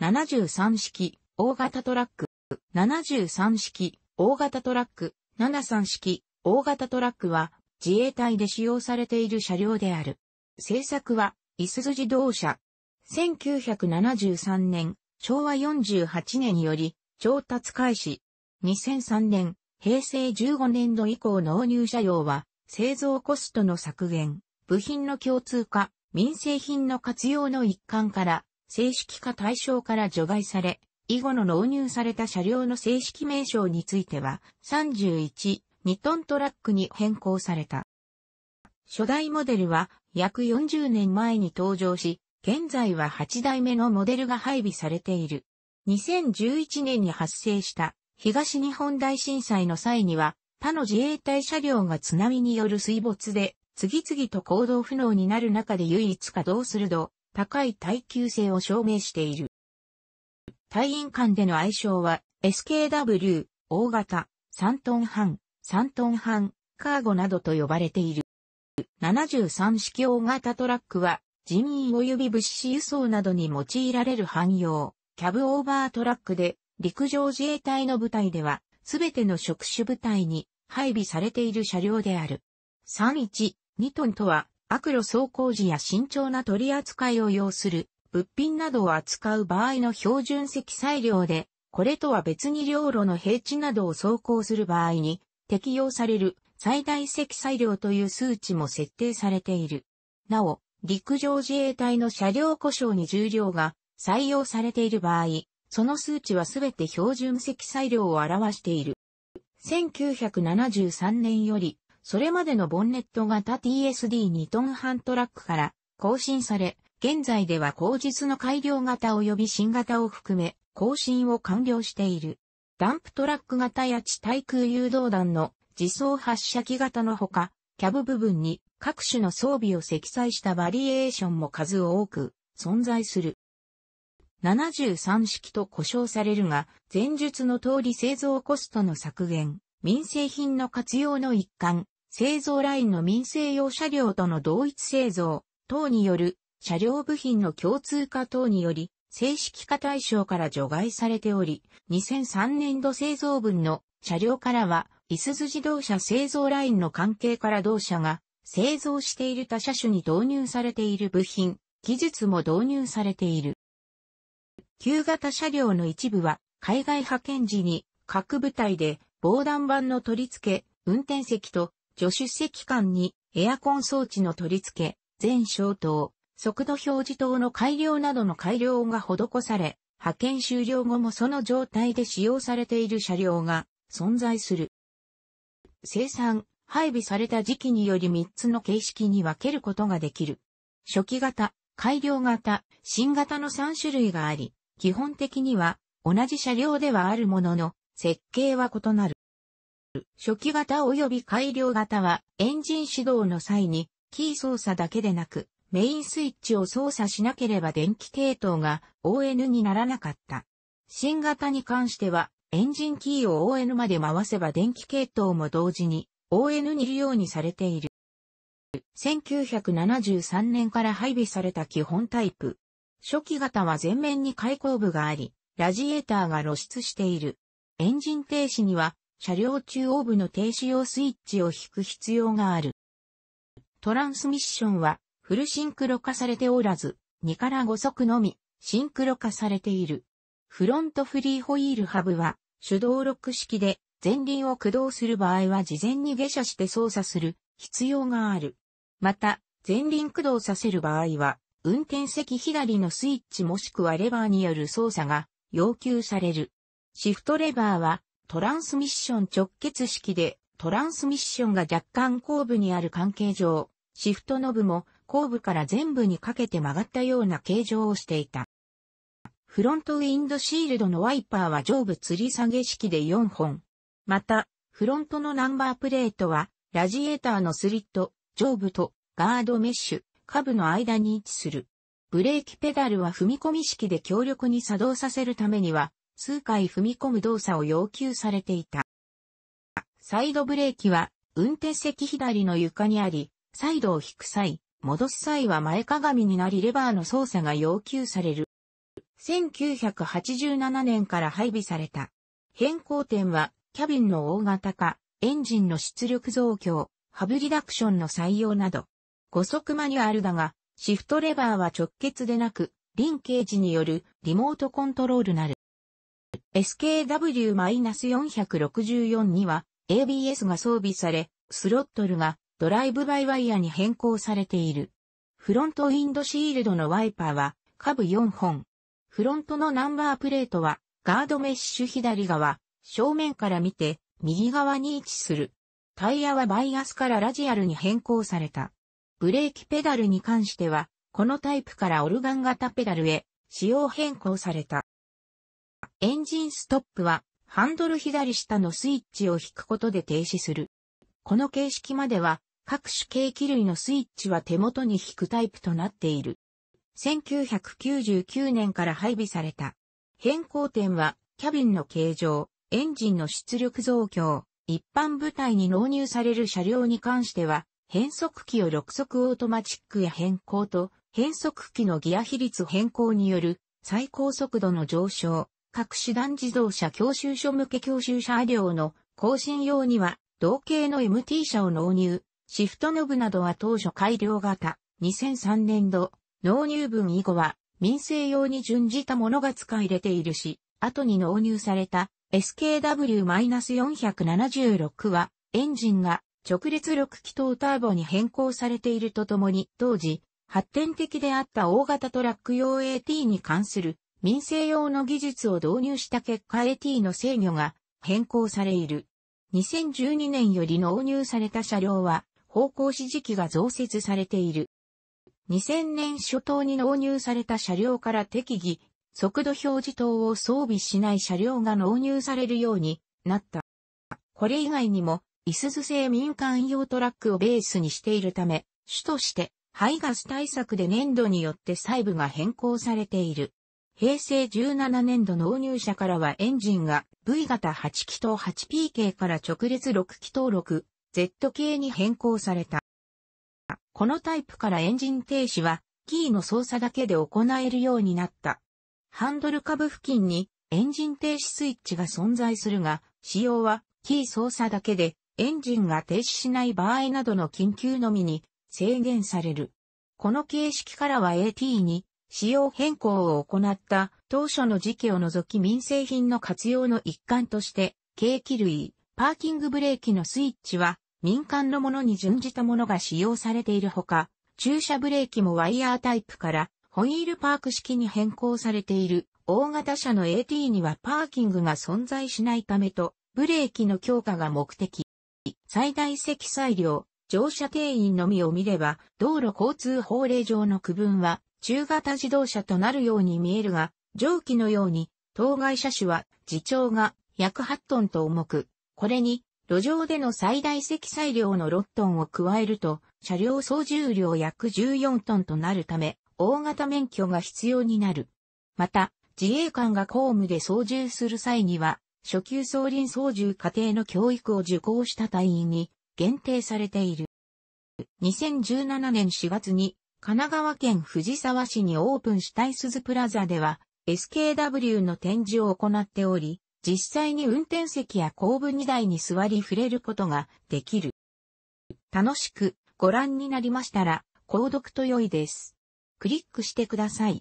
73式、大型トラック。73式、大型トラック。73式、大型トラックは、自衛隊で使用されている車両である。製作は、いすズ自動車。1973年、昭和48年より、調達開始。2003年、平成15年度以降納入車両は、製造コストの削減、部品の共通化、民生品の活用の一環から、正式化対象から除外され、以後の納入された車両の正式名称については、31、2トントラックに変更された。初代モデルは約40年前に登場し、現在は8代目のモデルが配備されている。2011年に発生した東日本大震災の際には、他の自衛隊車両が津波による水没で、次々と行動不能になる中で唯一稼働するド高い耐久性を証明している。隊員間での愛称は SKW、大型、3トン半、3トン半、カーゴなどと呼ばれている。73式大型トラックは人員及び物資輸送などに用いられる汎用、キャブオーバートラックで陸上自衛隊の部隊ではすべての職種部隊に配備されている車両である。31、2トンとは悪路走行時や慎重な取り扱いを要する、物品などを扱う場合の標準積載量で、これとは別に領路の平地などを走行する場合に、適用される最大積載量という数値も設定されている。なお、陸上自衛隊の車両故障に重量が採用されている場合、その数値はすべて標準積載量を表している。1973年よりそれまでのボンネット型 TSD2 トン半トラックから更新され、現在では後日の改良型及び新型を含め、更新を完了している。ダンプトラック型や地対空誘導弾の自走発射機型のほか、キャブ部分に各種の装備を積載したバリエーションも数多く存在する。73式と呼称されるが、前述の通り製造コストの削減、民生品の活用の一環、製造ラインの民生用車両との同一製造等による車両部品の共通化等により正式化対象から除外されており、2003年度製造分の車両からは、いすゞ自動車製造ラインの関係から同社が製造している他車種に導入されている部品、技術も導入されている。旧型車両の一部は海外派遣時に各部隊で防弾板の取り付け、運転席と助手席間にエアコン装置の取り付け、全消灯、速度表示灯の改良などの改良が施され、派遣終了後もその状態で使用されている車両が存在する。生産、配備された時期により3つの形式に分けることができる。初期型、改良型、新型の3種類があり、基本的には同じ車両ではあるものの、設計は異なる。初期型及び改良型は、エンジン始動の際に、キー操作だけでなく、メインスイッチを操作しなければ電気系統が ON にならなかった。新型に関しては、エンジンキーを ON まで回せば電気系統も同時に ON にいるようにされている。1973年から配備された基本タイプ。初期型は前面に開口部があり、ラジエーターが露出している。エンジン停止には車両中央部の停止用スイッチを引く必要がある。トランスミッションはフルシンクロ化されておらず、2から5速のみシンクロ化されている。フロントフリーホイールハブは手動ロック式で前輪を駆動する場合は事前に下車して操作する必要がある。また、前輪駆動させる場合は、運転席左のスイッチもしくはレバーによる操作が要求される。シフトレバーはトランスミッション直結式で、トランスミッションが若干後部にある関係上、シフトノブも後部から全部にかけて曲がったような形状をしていた。フロントウィンドシールドのワイパーは上部吊り下げ式で4本。また、フロントのナンバープレートは、ラジエーターのスリット、上部とガードメッシュ、下部の間に位置する。ブレーキペダルは踏み込み式で強力に作動させるためには、数回踏み込む動作を要求されていた。サイドブレーキは運転席左の床にあり、サイドを引く際、戻す際は前かがみになりレバーの操作が要求される。1987年から配備された。変更点は、キャビンの大型化、エンジンの出力増強、ハブリダクションの採用など、5速マニュアルだが、シフトレバーは直結でなく、リンケージによるリモートコントロールなる。SKW-464 には ABS が装備され、スロットルがドライブバイワイヤに変更されている。フロントウィンドシールドのワイパーは下部4本。フロントのナンバープレートはガードメッシュ左側、正面から見て右側に位置する。タイヤはバイアスからラジアルに変更された。ブレーキペダルに関しては、このタイプからオルガン型ペダルへ仕様変更された。エンジンストップは、ハンドル左下のスイッチを引くことで停止する。この形式までは、各種計器類のスイッチは手元に引くタイプとなっている。1999年から配備された。変更点は、キャビンの形状、エンジンの出力増強、一般部隊に納入される車両に関しては、変速機を6速オートマチックや変更と、変速機のギア比率変更による最高速度の上昇、各手段自動車教習所向け教習車両の更新用には、同型の MT 車を納入、シフトノブなどは当初改良型、2003年度、納入分以後は、民生用に準じたものが使い入れているし、後に納入された SKW-476 は、エンジンが直列力気筒ターボに変更されているとともに、当時、発展的であった大型トラック用 AT に関する民生用の技術を導入した結果 AT の制御が変更されいる。2012年より納入された車両は方向指示器が増設されている。2000年初頭に納入された車両から適宜、速度表示灯を装備しない車両が納入されるようになった。これ以外にも、イスズ製民間用トラックをベースにしているため、主として、排ガス対策で粘土によって細部が変更されている。平成17年度納入者からはエンジンが V 型8気筒 8P 系から直列6気筒 6Z 系に変更された。このタイプからエンジン停止はキーの操作だけで行えるようになった。ハンドル下部付近にエンジン停止スイッチが存在するが、仕様はキー操作だけでエンジンが停止しない場合などの緊急のみに制限される。この形式からは AT に仕様変更を行った当初の時期を除き民生品の活用の一環として、景気類、パーキングブレーキのスイッチは民間のものに準じたものが使用されているほか、駐車ブレーキもワイヤータイプからホイールパーク式に変更されている大型車の AT にはパーキングが存在しないためと、ブレーキの強化が目的。最大積載量、乗車定員のみを見れば、道路交通法令上の区分は中型自動車となるように見えるが、上記のように、当該車種は、自重が約8トンと重く、これに、路上での最大積載量の6トンを加えると、車両総重量約14トンとなるため、大型免許が必要になる。また、自衛官が公務で操縦する際には、初級総輪操縦課程の教育を受講した隊員に限定されている。2017年4月に神奈川県藤沢市にオープンしたい鈴プラザでは、SKW の展示を行っており、実際に運転席や後部荷台に座り触れることができる。楽しくご覧になりましたら、購読と良いです。クリックしてください。